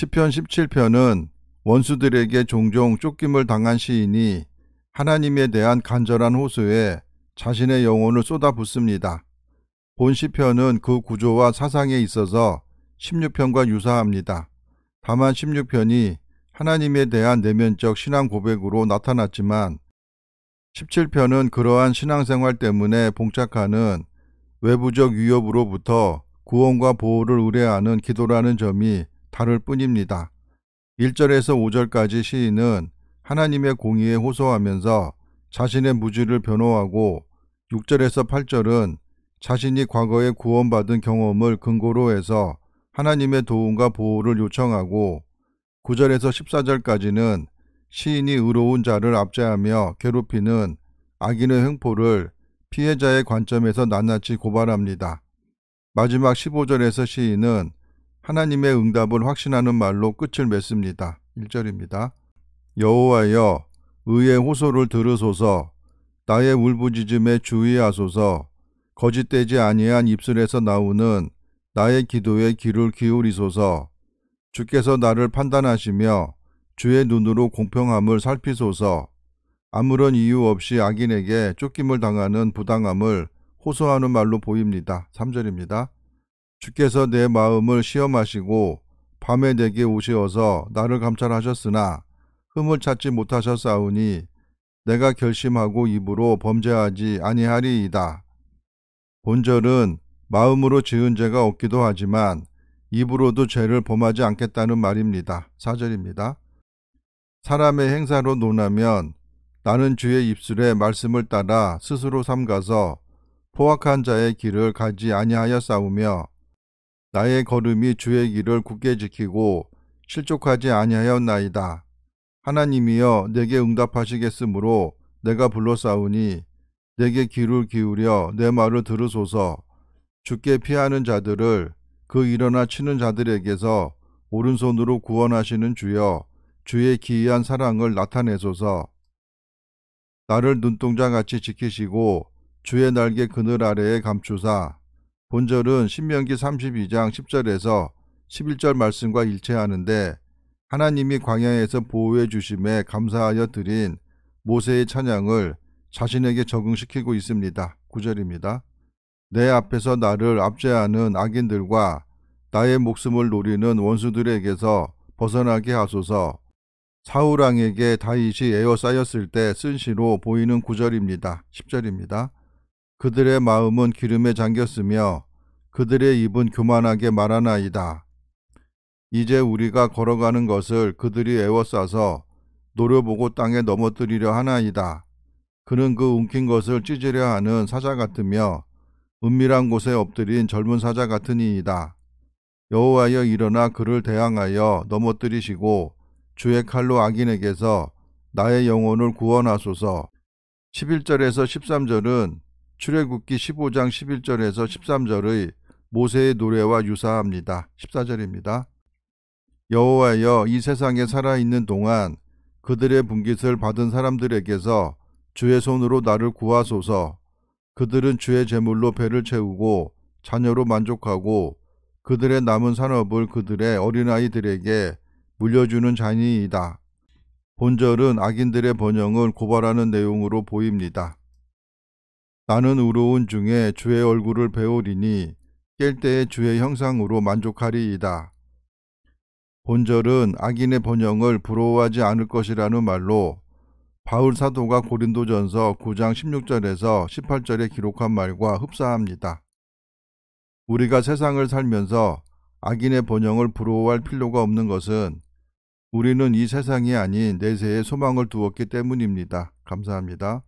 1 0편 17편은 원수들에게 종종 쫓김을 당한 시인이 하나님에 대한 간절한 호소에 자신의 영혼을 쏟아붓습니다. 본1 0편은그 구조와 사상에 있어서 16편과 유사합니다. 다만 16편이 하나님에 대한 내면적 신앙 고백으로 나타났지만 17편은 그러한 신앙생활 때문에 봉착하는 외부적 위협으로부터 구원과 보호를 의뢰하는 기도라는 점이 다를 뿐입니다. 1절에서 5절까지 시인은 하나님의 공의에 호소하면서 자신의 무지를 변호하고 6절에서 8절은 자신이 과거에 구원받은 경험을 근거로 해서 하나님의 도움과 보호를 요청하고 9절에서 14절까지는 시인이 의로운 자를 압제하며 괴롭히는 악인의 횡포를 피해자의 관점에서 낱낱이 고발합니다. 마지막 15절에서 시인은 하나님의 응답은 확신하는 말로 끝을 맺습니다. 1절입니다. 여호와여 의의 호소를 들으소서 나의 울부짖음에 주의하소서 거짓되지 아니한 입술에서 나오는 나의 기도에 귀를 기울이소서 주께서 나를 판단하시며 주의 눈으로 공평함을 살피소서 아무런 이유 없이 악인에게 쫓김을 당하는 부당함을 호소하는 말로 보입니다. 3절입니다. 주께서 내 마음을 시험하시고 밤에 내게 오시어서 나를 감찰하셨으나 흠을 찾지 못하셨사오니 내가 결심하고 입으로 범죄하지 아니하리이다. 본절은 마음으로 지은 죄가 없기도 하지만 입으로도 죄를 범하지 않겠다는 말입니다. 사절입니다 사람의 행사로 논하면 나는 주의 입술에 말씀을 따라 스스로 삼가서 포악한 자의 길을 가지 아니하여 싸우며 나의 걸음이 주의 길을 굳게 지키고 실족하지 아니하였나이다. 하나님이여 내게 응답하시겠으므로 내가 불러싸우니 내게 귀를 기울여 내 말을 들으소서 죽게 피하는 자들을 그 일어나 치는 자들에게서 오른손으로 구원하시는 주여 주의 기이한 사랑을 나타내소서 나를 눈동자같이 지키시고 주의 날개 그늘 아래에 감추사 본절은 신명기 32장 10절에서 11절 말씀과 일치하는데 하나님이 광야에서 보호해 주심에 감사하여 드린 모세의 찬양을 자신에게 적응시키고 있습니다. 9절입니다. 내 앞에서 나를 압제하는 악인들과 나의 목숨을 노리는 원수들에게서 벗어나게 하소서 사우랑에게 다윗이 에어쌓였을때 쓴 시로 보이는 구절입니다. 10절입니다. 그들의 마음은 기름에 잠겼으며 그들의 입은 교만하게 말하나이다. 이제 우리가 걸어가는 것을 그들이 애워싸서 노려보고 땅에 넘어뜨리려 하나이다. 그는 그 움킨 것을 찢으려 하는 사자 같으며 은밀한 곳에 엎드린 젊은 사자 같으니이다. 여호와여 일어나 그를 대항하여 넘어뜨리시고 주의 칼로 악인에게서 나의 영혼을 구원하소서. 11절에서 13절은 출애굽기 15장 11절에서 13절의 모세의 노래와 유사합니다. 14절입니다. 여호와여 이 세상에 살아 있는 동안 그들의 분깃을 받은 사람들에게서 주의 손으로 나를 구하소서. 그들은 주의 제물로 배를 채우고 자녀로 만족하고 그들의 남은 산업을 그들의 어린아이들에게 물려주는 잔이이다. 본절은 악인들의 번영을 고발하는 내용으로 보입니다. 나는 우러운 중에 주의 얼굴을 배우리니 깰 때에 주의 형상으로 만족하리이다. 본절은 악인의 번영을 부러워하지 않을 것이라는 말로 바울 사도가 고린도전서 9장 16절에서 18절에 기록한 말과 흡사합니다. 우리가 세상을 살면서 악인의 번영을 부러워할 필요가 없는 것은 우리는 이 세상이 아닌 내세에 소망을 두었기 때문입니다. 감사합니다.